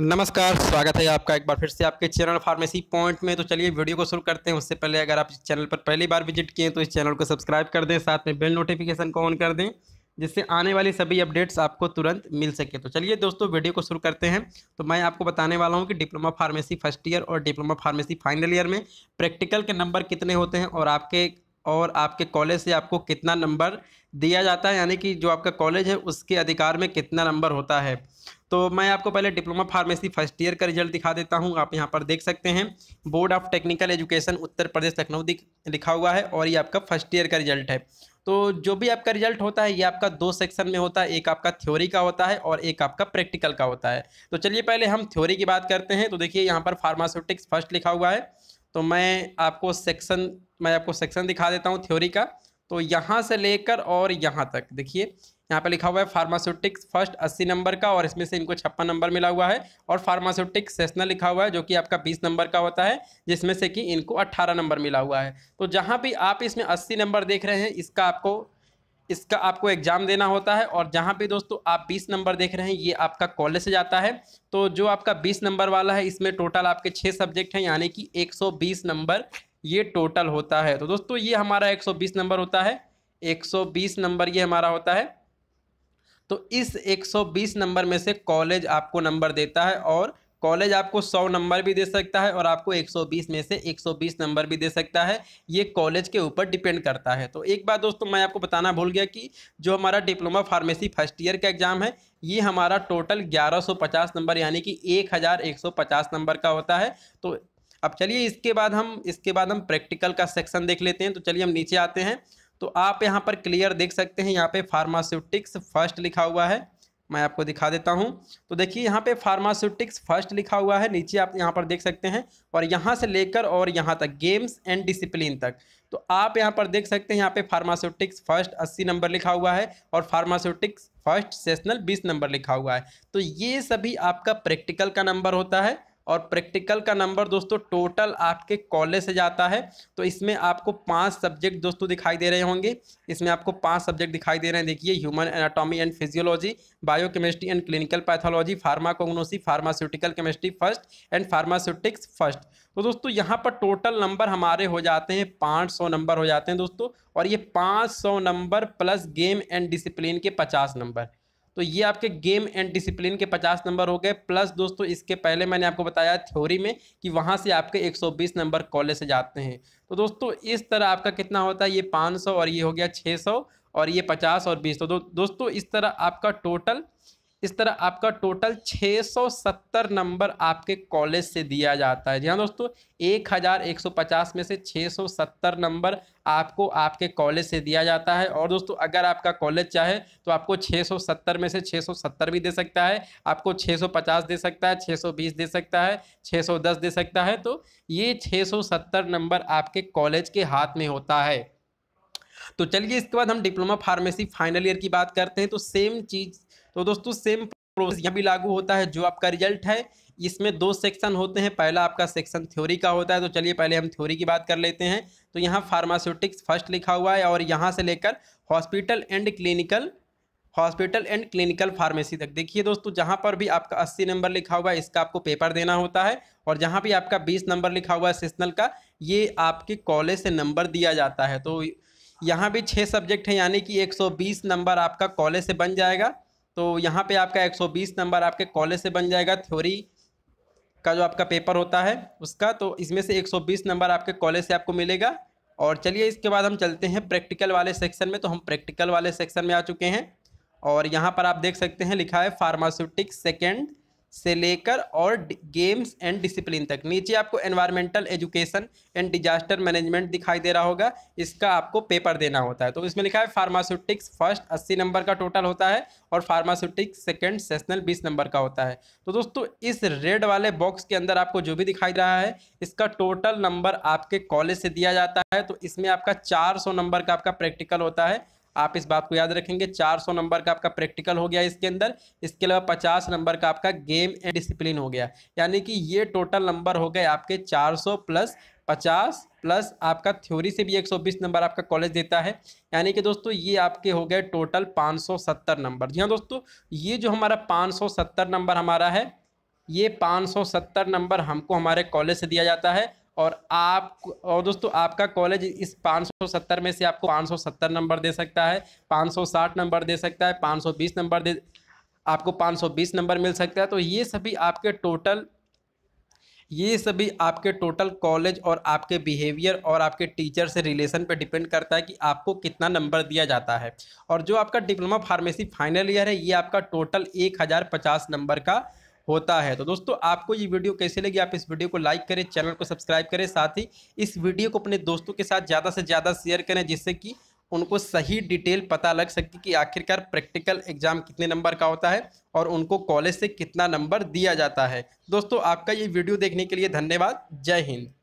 नमस्कार स्वागत है आपका एक बार फिर से आपके चैनल फार्मेसी पॉइंट में तो चलिए वीडियो को शुरू करते हैं उससे पहले अगर आप इस चैनल पर पहली बार विजिट किए तो इस चैनल को सब्सक्राइब कर दें साथ में बेल नोटिफिकेशन को ऑन कर दें जिससे आने वाली सभी अपडेट्स आपको तुरंत मिल सके तो चलिए दोस्तों वीडियो को शुरू करते हैं तो मैं आपको बताने वाला हूँ कि डिप्लोमा फार्मेसी फर्स्ट ईयर और डिप्लोमा फार्मेसी फाइनल ईयर में प्रैक्टिकल के नंबर कितने होते हैं और आपके और आपके कॉलेज से आपको कितना नंबर दिया जाता है यानी कि जो आपका कॉलेज है उसके अधिकार में कितना नंबर होता है तो मैं आपको पहले डिप्लोमा फार्मेसी फर्स्ट ईयर का रिजल्ट दिखा देता हूँ आप यहाँ पर देख सकते हैं board of technical education Uttar Pradesh Lucknow लिखा हुआ है और ये आपका फर्स्ट ईयर का रिजल्ट है तो जो भी आपका रिजल्ट होता है ये आपका दो सेक्शन में होता है एक आपका थ्योरी का होता है और एक आपका प्रैक्टिकल का होता है तो चलिए पहले हम थ्योरी की बात करते हैं तो देखिए यहाँ पर फार्मास्यूटिक्स फर्स्ट लिखा हुआ है तो मैं आपको सेक्शन मैं आपको सेक्शन दिखा देता हूँ थ्योरी का तो यहाँ से लेकर और यहाँ तक देखिए यहाँ पे लिखा हुआ है फार्मास्यूटिक्स फर्स्ट 80 नंबर का और इसमें से इनको छप्पन नंबर मिला हुआ है और फार्मास्यूटिक्स सेशनल लिखा हुआ है जो कि आपका 20 नंबर का होता है जिसमें से कि इनको 18 नंबर मिला हुआ है तो जहाँ भी आप इसमें 80 नंबर देख रहे हैं इसका आपको इसका आपको एग्ज़ाम देना होता है और जहाँ पे दोस्तों आप 20 नंबर देख रहे हैं ये आपका कॉलेज से जाता है तो जो आपका 20 नंबर वाला है इसमें टोटल आपके छः सब्जेक्ट हैं यानी कि 120 नंबर ये टोटल होता है तो दोस्तों ये हमारा 120 नंबर होता है 120 नंबर ये हमारा होता है तो इस 120 नंबर में से कॉलेज आपको नंबर देता है और कॉलेज आपको 100 नंबर भी दे सकता है और आपको 120 में से 120 नंबर भी दे सकता है ये कॉलेज के ऊपर डिपेंड करता है तो एक बात दोस्तों मैं आपको बताना भूल गया कि जो हमारा डिप्लोमा फार्मेसी फर्स्ट ईयर का एग्ज़ाम है ये हमारा टोटल 1150 नंबर यानी कि 1150 नंबर का होता है तो अब चलिए इसके बाद हम इसके बाद हम प्रैक्टिकल का सेक्शन देख लेते हैं तो चलिए हम नीचे आते हैं तो आप यहाँ पर क्लियर देख सकते हैं यहाँ पे फार्मास्यूटिक्स फर्स्ट लिखा हुआ है मैं आपको दिखा देता हूँ तो देखिए यहाँ पे फार्मास्यूटिक्स फर्स्ट लिखा हुआ है नीचे आप यहाँ पर देख सकते हैं और यहाँ से लेकर और यहाँ तक गेम्स एंड डिसिप्लिन तक तो आप यहाँ पर देख सकते हैं यहाँ पे फार्मास्यूटिक्स फर्स्ट अस्सी नंबर लिखा हुआ है और फार्मास्यूटिक्स फर्स्ट सेशनल बीस नंबर लिखा हुआ है तो ये सभी आपका प्रैक्टिकल का नंबर होता है और प्रैक्टिकल का नंबर दोस्तों टोटल आपके कॉलेज से जाता है तो इसमें आपको पांच सब्जेक्ट दोस्तों दिखाई दे रहे होंगे इसमें आपको पांच सब्जेक्ट दिखाई दे रहे हैं देखिए human anatomy and physiology biochemistry and clinical pathology pharmacognosy pharmaceutical chemistry first and pharmaceutics first तो दोस्तों यहाँ पर टोटल नंबर हमारे हो जाते हैं पाँच सौ नंबर हो जाते हैं दोस्तों और ये पाँच सौ number plus game and discipline के पचास नंबर तो ये आपके गेम एंड डिसिप्लिन के 50 नंबर हो गए प्लस दोस्तों इसके पहले मैंने आपको बताया थ्योरी में कि वहाँ से आपके 120 नंबर कॉलेज से जाते हैं तो दोस्तों इस तरह आपका कितना होता है ये 500 और ये हो गया 600 और ये 50 और 20 तो दो, दोस्तों इस तरह आपका टोटल इस तरह आपका टोटल 670 नंबर आपके कॉलेज से दिया जाता है जी हाँ दोस्तों 1150 में से 670 नंबर आपको आपके कॉलेज से दिया जाता है और दोस्तों अगर आपका कॉलेज चाहे तो आपको 670 में से 670 भी दे सकता है आपको 650 दे सकता है 620 दे सकता है 610 दे सकता है तो ये 670 नंबर आपके कॉलेज के हाथ में होता है तो चलिए इसके बाद हम डिप्लोमा फार्मेसी फाइनल ईयर की बात करते हैं तो सेम चीज़ तो दोस्तों सेम प्रोसेस यहाँ भी लागू होता है जो आपका रिजल्ट है इसमें दो सेक्शन होते हैं पहला आपका सेक्शन थ्योरी का होता है तो चलिए पहले हम थ्योरी की बात कर लेते हैं तो यहाँ फार्मास्यूटिक्स फर्स्ट लिखा हुआ है और यहाँ से लेकर hospital and clinical hospital and clinical pharmacy तक देखिए दोस्तों जहाँ पर भी आपका अस्सी नंबर लिखा हुआ है इसका आपको पेपर देना होता है और जहाँ भी आपका बीस नंबर लिखा हुआ है सेशनल का ये आपके कॉलेज से नंबर दिया जाता है तो यहाँ भी छः सब्जेक्ट हैं यानी कि 120 नंबर आपका कॉलेज से बन जाएगा तो यहाँ पे आपका 120 नंबर आपके कॉलेज से बन जाएगा थ्योरी का जो आपका पेपर होता है उसका तो इसमें से 120 नंबर आपके कॉलेज से आपको मिलेगा और चलिए इसके बाद हम चलते हैं प्रैक्टिकल वाले सेक्शन में तो हम प्रैक्टिकल वाले सेक्शन में आ चुके हैं और यहाँ पर आप देख सकते हैं लिखा है फार्मास्यूटिक्स सेकेंड से लेकर और गेम्स एंड डिसिप्लिन तक नीचे आपको environmental education and disaster management दिखाई दे रहा होगा इसका आपको पेपर देना होता है तो इसमें लिखा है फार्मास्यूटिक्स फर्स्ट अस्सी नंबर का टोटल होता है और फार्मास्यूटिक्स सेकेंड सेशनल बीस नंबर का होता है तो दोस्तों इस रेड वाले बॉक्स के अंदर आपको जो भी दिखाई रहा है इसका टोटल नंबर आपके कॉलेज से दिया जाता है तो इसमें आपका चार नंबर का आपका प्रैक्टिकल होता है आप इस बात को याद रखेंगे 400 नंबर का आपका प्रैक्टिकल हो गया इसके अंदर इसके अलावा 50 नंबर का आपका गेम एंड डिसिप्लिन हो गया यानी कि ये टोटल नंबर हो गए आपके 400 प्लस 50 प्लस आपका थ्योरी से भी 120 नंबर आपका कॉलेज देता है यानी कि दोस्तों ये आपके हो गए टोटल 570 नंबर जी हाँ दोस्तों ये जो हमारा पाँच नंबर हमारा है ये पाँच नंबर हमको हमारे कॉलेज से दिया जाता है और आप और दोस्तों आपका कॉलेज इस 570 में से आपको 570 नंबर दे सकता है 560 नंबर दे सकता है 520 नंबर दे आपको 520 नंबर मिल सकता है तो ये सभी आपके टोटल ये सभी आपके टोटल कॉलेज और आपके बिहेवियर और आपके टीचर से रिलेशन पे डिपेंड करता है कि आपको कितना नंबर दिया जाता है और जो आपका डिप्लोमा फार्मेसी फाइनल ईयर है ये आपका टोटल एक हज़ार पचास नंबर का होता है तो दोस्तों आपको ये वीडियो कैसे लगी आप इस वीडियो को लाइक करें चैनल को सब्सक्राइब करें साथ ही इस वीडियो को अपने दोस्तों के साथ ज़्यादा से ज़्यादा शेयर करें जिससे कि उनको सही डिटेल पता लग सके कि आखिरकार प्रैक्टिकल एग्जाम कितने नंबर का होता है और उनको कॉलेज से कितना नंबर दिया जाता है दोस्तों आपका ये वीडियो देखने के लिए धन्यवाद जय हिंद